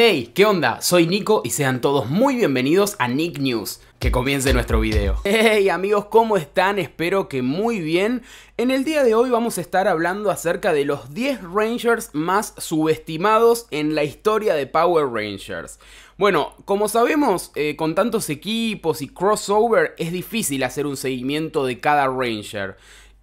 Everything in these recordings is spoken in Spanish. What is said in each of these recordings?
Hey, ¿qué onda? Soy Nico y sean todos muy bienvenidos a Nick News. Que comience nuestro video. Hey amigos, ¿cómo están? Espero que muy bien. En el día de hoy vamos a estar hablando acerca de los 10 Rangers más subestimados en la historia de Power Rangers. Bueno, como sabemos, eh, con tantos equipos y crossover es difícil hacer un seguimiento de cada Ranger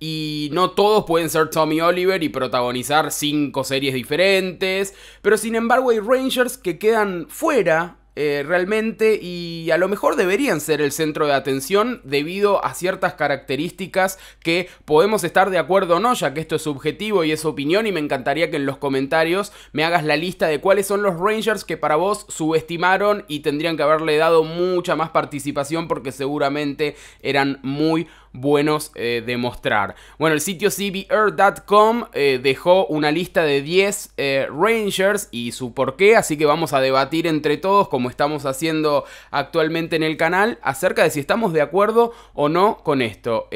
y no todos pueden ser Tommy Oliver y protagonizar cinco series diferentes, pero sin embargo hay Rangers que quedan fuera eh, realmente y a lo mejor deberían ser el centro de atención debido a ciertas características que podemos estar de acuerdo o no, ya que esto es subjetivo y es opinión y me encantaría que en los comentarios me hagas la lista de cuáles son los Rangers que para vos subestimaron y tendrían que haberle dado mucha más participación porque seguramente eran muy buenos eh, de mostrar. Bueno, el sitio cbearth.com eh, dejó una lista de 10 eh, Rangers y su porqué, así que vamos a debatir entre todos, como estamos haciendo actualmente en el canal, acerca de si estamos de acuerdo o no con esto.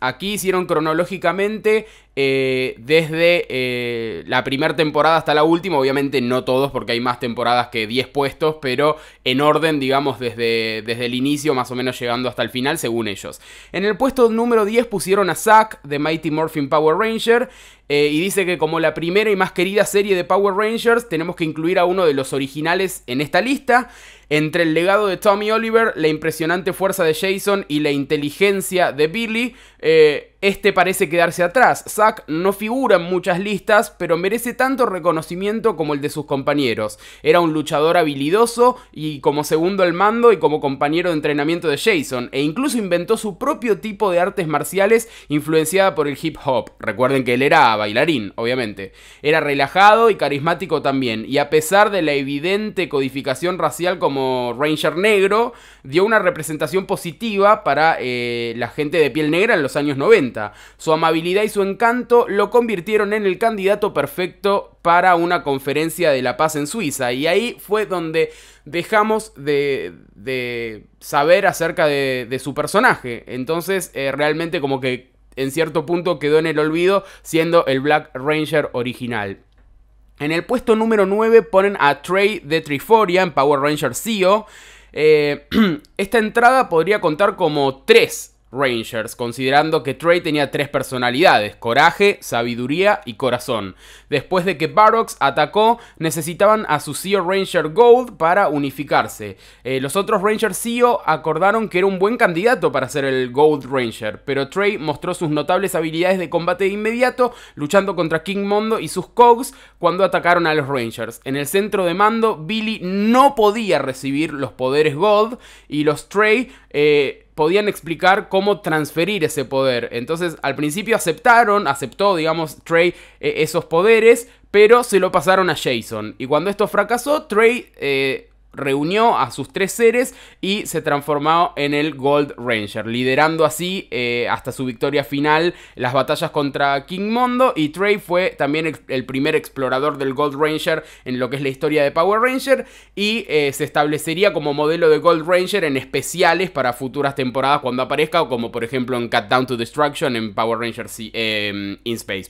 aquí hicieron cronológicamente eh, desde eh, la primera temporada hasta la última, obviamente no todos porque hay más temporadas que 10 puestos, pero en orden, digamos, desde, desde el inicio más o menos llegando hasta el final, según ellos. En el puesto número 10 pusieron a Zack de Mighty Morphin Power Ranger, eh, y dice que como la primera y más querida serie de Power Rangers, tenemos que incluir a uno de los originales en esta lista. Entre el legado de Tommy Oliver, la impresionante fuerza de Jason y la inteligencia de Billy, eh, este parece quedarse atrás. Zack no figura en muchas listas, pero merece tanto reconocimiento como el de sus compañeros. Era un luchador habilidoso y como segundo al mando y como compañero de entrenamiento de Jason, e incluso inventó su propio tipo de artes marciales influenciada por el hip hop. Recuerden que él era bailarín, obviamente. Era relajado y carismático también, y a pesar de la evidente codificación racial como Ranger negro, dio una representación positiva para eh, la gente de piel negra en los años 90. Su amabilidad y su encanto lo convirtieron en el candidato perfecto para una conferencia de la paz en Suiza. Y ahí fue donde dejamos de, saber acerca de, su personaje. Entonces, eh, realmente como que en cierto punto quedó en el olvido siendo el Black Ranger original. En el puesto número 9 ponen a Trey de Triforia en Power Rangers Zeo. Eh, esta entrada podría contar como 3 Rangers, considerando que Trey tenía tres personalidades, coraje, sabiduría y corazón. Después de que barrocks atacó, necesitaban a su CEO Ranger Gold para unificarse. Eh, los otros Rangers CEO acordaron que era un buen candidato para ser el Gold Ranger, pero Trey mostró sus notables habilidades de combate de inmediato, luchando contra King Mondo y sus Cogs cuando atacaron a los Rangers. En el centro de mando, Billy no podía recibir los poderes Gold y los Trey... Eh, podían explicar cómo transferir ese poder. Entonces al principio aceptaron, aceptó, digamos, Trey eh, esos poderes, pero se lo pasaron a Jason. Y cuando esto fracasó, Trey eh, reunió a sus tres seres y se transformó en el Gold Ranger, liderando así eh, hasta su victoria final las batallas contra King Mondo y Trey fue también el primer explorador del Gold Ranger en lo que es la historia de Power Ranger y eh, se establecería como modelo de Gold Ranger en especiales para futuras temporadas cuando aparezca, como por ejemplo en Cut Down to Destruction en Power Rangers in eh, Space,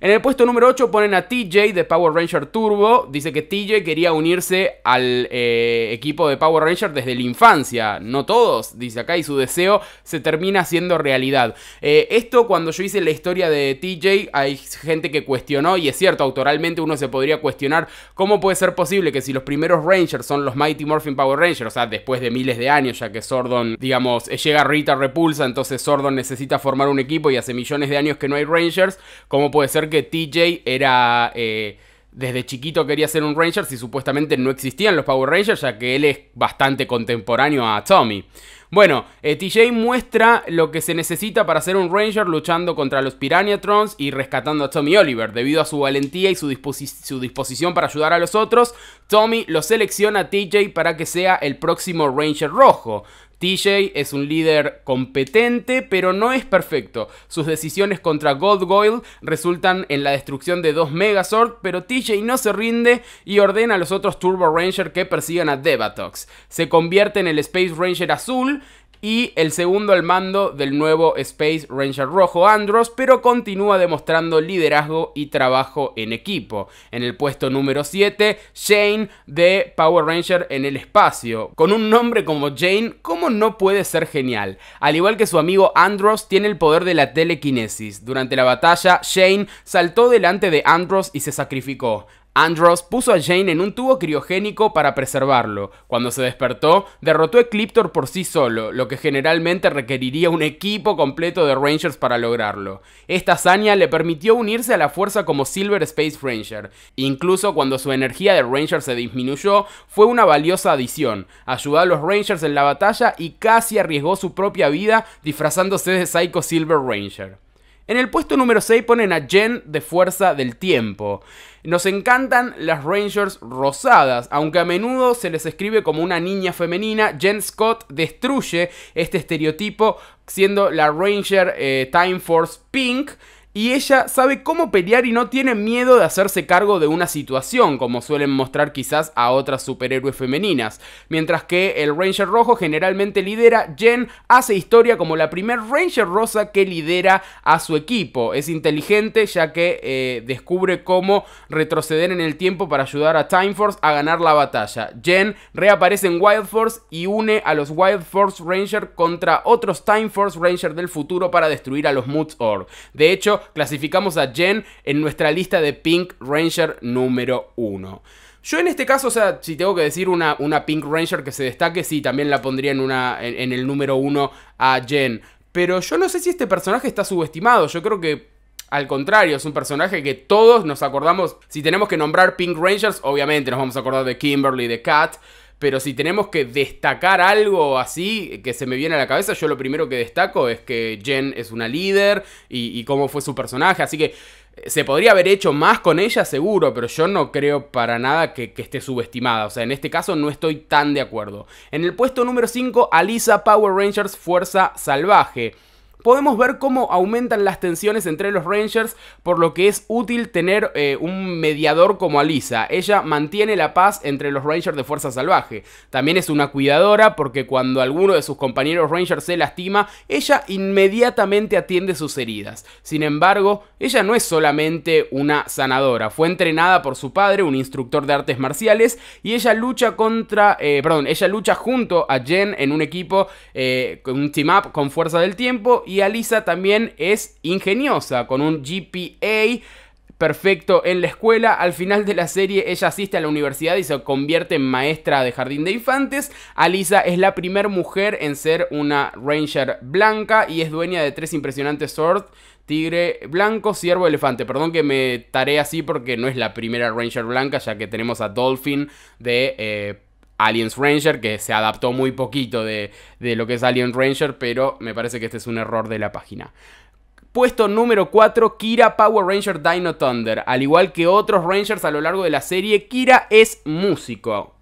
en el puesto número 8 ponen a TJ de Power Ranger Turbo. Dice que TJ quería unirse al eh, equipo de Power Ranger desde la infancia. No todos, dice acá, y su deseo se termina siendo realidad. Eh, esto cuando yo hice la historia de TJ, hay gente que cuestionó, y es cierto, autoralmente uno se podría cuestionar cómo puede ser posible que si los primeros Rangers son los Mighty Morphin Power Rangers, o sea, después de miles de años, ya que Sordon, digamos, eh, llega Rita repulsa, entonces Sordon necesita formar un equipo y hace millones de años que no hay Rangers, ¿cómo puede ser que TJ era... Eh, desde chiquito quería ser un Ranger si supuestamente no existían los Power Rangers, ya que él es bastante contemporáneo a Tommy. Bueno, eh, TJ muestra lo que se necesita para ser un Ranger luchando contra los Trons y rescatando a Tommy Oliver. Debido a su valentía y su, su disposición para ayudar a los otros, Tommy lo selecciona a TJ para que sea el próximo Ranger rojo. TJ es un líder competente, pero no es perfecto. Sus decisiones contra Goldgoyle resultan en la destrucción de dos Megazord, pero TJ no se rinde y ordena a los otros Turbo Ranger que persigan a Devatox. Se convierte en el Space Ranger azul y el segundo al mando del nuevo Space Ranger rojo Andros, pero continúa demostrando liderazgo y trabajo en equipo. En el puesto número 7, Jane de Power Ranger en el espacio. Con un nombre como Jane, ¿cómo no puede ser genial? Al igual que su amigo Andros, tiene el poder de la telequinesis. Durante la batalla, Shane saltó delante de Andros y se sacrificó. Andros puso a Jane en un tubo criogénico para preservarlo. Cuando se despertó, derrotó a Ecliptor por sí solo, lo que generalmente requeriría un equipo completo de Rangers para lograrlo. Esta hazaña le permitió unirse a la fuerza como Silver Space Ranger. Incluso cuando su energía de Ranger se disminuyó, fue una valiosa adición. Ayudó a los Rangers en la batalla y casi arriesgó su propia vida disfrazándose de Psycho Silver Ranger. En el puesto número 6 ponen a Jen de Fuerza del Tiempo. Nos encantan las Rangers rosadas, aunque a menudo se les escribe como una niña femenina, Jen Scott destruye este estereotipo siendo la Ranger eh, Time Force Pink y ella sabe cómo pelear y no tiene miedo de hacerse cargo de una situación, como suelen mostrar quizás a otras superhéroes femeninas. Mientras que el Ranger Rojo generalmente lidera, Jen hace historia como la primer Ranger Rosa que lidera a su equipo. Es inteligente ya que eh, descubre cómo retroceder en el tiempo para ayudar a Time Force a ganar la batalla. Jen reaparece en Wild Force y une a los Wild Force Ranger contra otros Time Force Ranger del futuro para destruir a los Moots Org. De hecho, clasificamos a Jen en nuestra lista de Pink Ranger número 1. Yo en este caso, o sea, si tengo que decir una, una Pink Ranger que se destaque, sí, también la pondría en, una, en, en el número 1 a Jen. Pero yo no sé si este personaje está subestimado. Yo creo que al contrario, es un personaje que todos nos acordamos. Si tenemos que nombrar Pink Rangers, obviamente nos vamos a acordar de Kimberly, de Kat. Pero si tenemos que destacar algo así que se me viene a la cabeza, yo lo primero que destaco es que Jen es una líder y, cómo fue su personaje. Así que eh, se podría haber hecho más con ella, seguro, pero yo no creo para nada que, que, esté subestimada. O sea, en este caso no estoy tan de acuerdo. En el puesto número 5, Alisa Power Rangers Fuerza Salvaje podemos ver cómo aumentan las tensiones entre los Rangers, por lo que es útil tener eh, un mediador como Alisa. Ella mantiene la paz entre los Rangers de Fuerza Salvaje. También es una cuidadora porque cuando alguno de sus compañeros Rangers se lastima, ella inmediatamente atiende sus heridas. Sin embargo, ella no es solamente una sanadora, fue entrenada por su padre, un instructor de artes marciales, y ella lucha contra, eh, perdón, ella lucha junto a Jen en un equipo, eh, con un team up con Fuerza del Tiempo y Alisa también es ingeniosa, con un GPA perfecto en la escuela. Al final de la serie ella asiste a la universidad y se convierte en maestra de jardín de infantes. Alisa es la primera mujer en ser una ranger blanca y es dueña de tres impresionantes swords. Tigre blanco, ciervo, elefante. Perdón que me taré así porque no es la primera ranger blanca, ya que tenemos a Dolphin de... Eh, Aliens Ranger, que se adaptó muy poquito de, lo que es Alien Ranger, pero me parece que este es un error de la página. Puesto número 4, Kira Power Ranger Dino Thunder. Al igual que otros Rangers a lo largo de la serie, Kira es músico.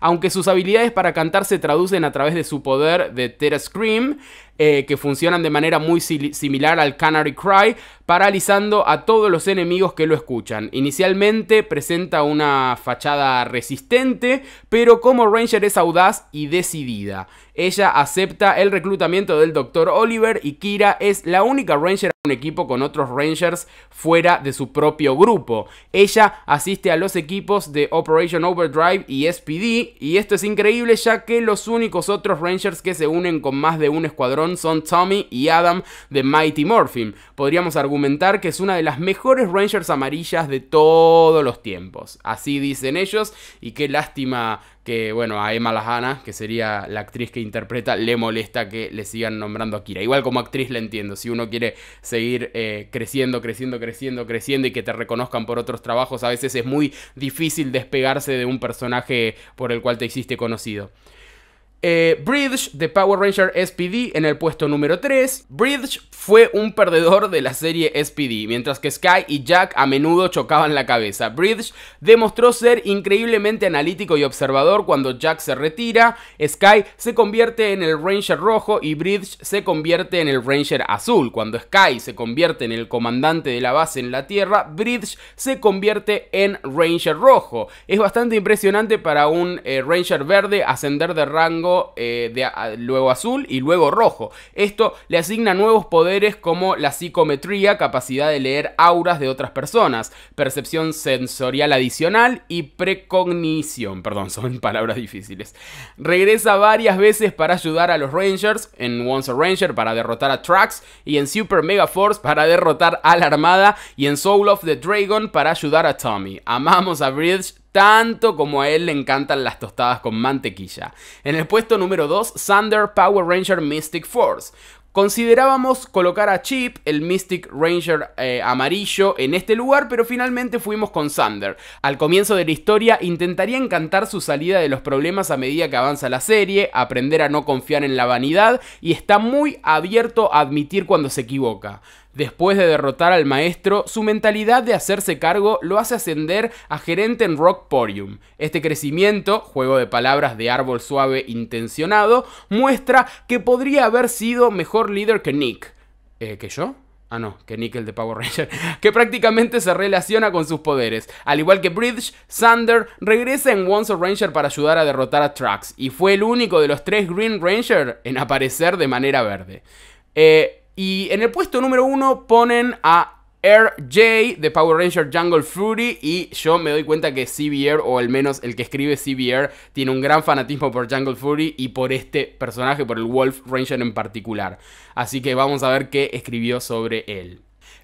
Aunque sus habilidades para cantar se traducen a través de su poder de Terra Scream, eh, que funcionan de manera muy similar al Canary Cry, paralizando a todos los enemigos que lo escuchan. Inicialmente presenta una fachada resistente, pero como Ranger es audaz y decidida. Ella acepta el reclutamiento del Dr. Oliver y Kira es la única Ranger un equipo con otros Rangers fuera de su propio grupo. Ella asiste a los equipos de Operation Overdrive y SPD y esto es increíble ya que los únicos otros Rangers que se unen con más de un escuadrón son Tommy y Adam de Mighty Morphin. Podríamos argumentar que es una de las mejores Rangers amarillas de todos los tiempos. Así dicen ellos y qué lástima que bueno, a Emma Lahana, que sería la actriz que interpreta, le molesta que le sigan nombrando a Kira. Igual como actriz la entiendo, si uno quiere seguir eh, creciendo, creciendo, creciendo, creciendo y que te reconozcan por otros trabajos, a veces es muy difícil despegarse de un personaje por el cual te hiciste conocido. Eh, Bridge de Power Ranger SPD en el puesto número 3. Bridge fue un perdedor de la serie SPD, mientras que Sky y Jack a menudo chocaban la cabeza. Bridge demostró ser increíblemente analítico y observador cuando Jack se retira, Sky se convierte en el Ranger rojo y Bridge se convierte en el Ranger azul. Cuando Sky se convierte en el comandante de la base en la Tierra, Bridge se convierte en Ranger rojo. Es bastante impresionante para un eh, Ranger verde ascender de rango eh, luego, de, azul y luego rojo. Esto le asigna nuevos poderes como la psicometría, capacidad de leer auras de otras personas, percepción sensorial adicional y precognición. Perdón, son palabras difíciles. Regresa varias veces para ayudar a los Rangers, en Once a Ranger para derrotar a Trax y en Super Mega Force para derrotar a la Armada y en Soul of the Dragon para ayudar a Tommy. Amamos a Bridge tanto como a él le encantan las tostadas con mantequilla. En el puesto número 2, Thunder Power Ranger Mystic Force. Considerábamos colocar a Chip, el Mystic Ranger eh, amarillo, en este lugar, pero finalmente fuimos con Sander. Al comienzo de la historia intentaría encantar su salida de los problemas a medida que avanza la serie, aprender a no confiar en la vanidad y está muy abierto a admitir cuando se equivoca. Después de derrotar al maestro, su mentalidad de hacerse cargo lo hace ascender a gerente en Rock Podium. Este crecimiento, juego de palabras de árbol suave intencionado, muestra que podría haber sido mejor líder que Nick. ¿Eh, ¿Que yo? Ah, no, que Nick el de Power Ranger, que prácticamente se relaciona con sus poderes. Al igual que Bridge, Sander regresa en Once Ranger para ayudar a derrotar a Trax, y fue el único de los tres Green Ranger en aparecer de manera verde. Eh, y en el puesto número uno ponen a RJ de Power Ranger Jungle Fury y yo me doy cuenta que CBR o al menos el que escribe CBR tiene un gran fanatismo por Jungle Fury y por este personaje, por el Wolf Ranger en particular. Así que vamos a ver qué escribió sobre él.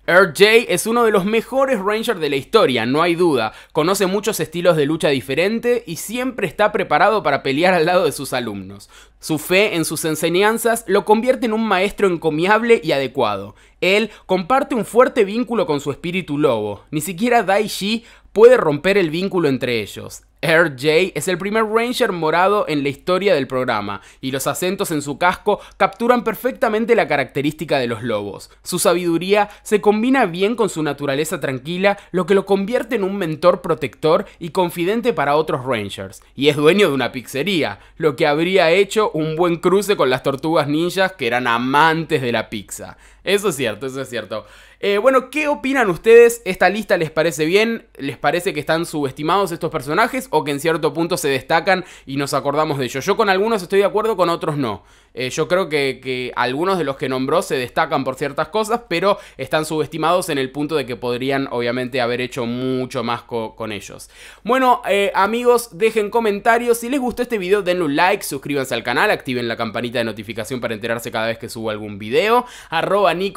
J es uno de los mejores Rangers de la historia, no hay duda. Conoce muchos estilos de lucha diferente y siempre está preparado para pelear al lado de sus alumnos. Su fe en sus enseñanzas lo convierte en un maestro encomiable y adecuado. Él comparte un fuerte vínculo con su espíritu lobo. Ni siquiera Daishi puede romper el vínculo entre ellos. RJ es el primer Ranger morado en la historia del programa, y los acentos en su casco capturan perfectamente la característica de los lobos. Su sabiduría se combina bien con su naturaleza tranquila, lo que lo convierte en un mentor protector y confidente para otros Rangers, y es dueño de una pizzería, lo que habría hecho un buen cruce con las tortugas ninjas que eran amantes de la pizza. Eso es cierto, eso es cierto. Eh, bueno, ¿qué opinan ustedes? ¿Esta lista les parece bien? ¿Les parece que están subestimados estos personajes o que en cierto punto se destacan y nos acordamos de ellos? Yo con algunos estoy de acuerdo, con otros no. Eh, yo creo que, algunos de los que nombró se destacan por ciertas cosas, pero están subestimados en el punto de que podrían obviamente haber hecho mucho más con ellos. Bueno, eh, amigos, dejen comentarios. Si les gustó este video, denle un like, suscríbanse al canal, activen la campanita de notificación para enterarse cada vez que subo algún video. Arroba mi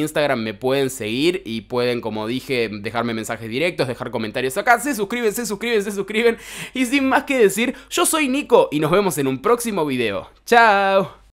Instagram, me pueden seguir y pueden, como dije, dejarme mensajes directos, dejar comentarios acá. Se suscriben, se suscriben, se suscriben. Y sin más que decir, yo soy Nico y nos vemos en un próximo video. Chao. Ciao!